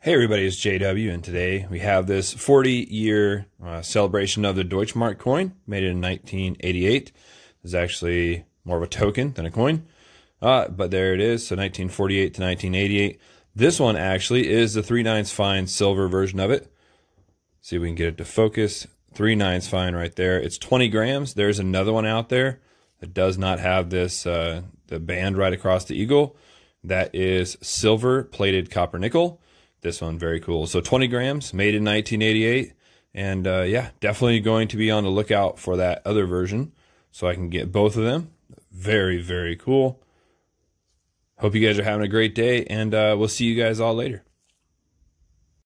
Hey everybody, it's JW and today we have this 40 year uh, celebration of the Deutschmark coin made in 1988. It's actually more of a token than a coin, uh, but there it is. So 1948 to 1988. This one actually is the three nines fine silver version of it. See if we can get it to focus. Three nines fine right there. It's 20 grams. There's another one out there that does not have this uh, the band right across the eagle. That is silver plated copper nickel this one. Very cool. So 20 grams, made in 1988. And uh, yeah, definitely going to be on the lookout for that other version so I can get both of them. Very, very cool. Hope you guys are having a great day, and uh, we'll see you guys all later.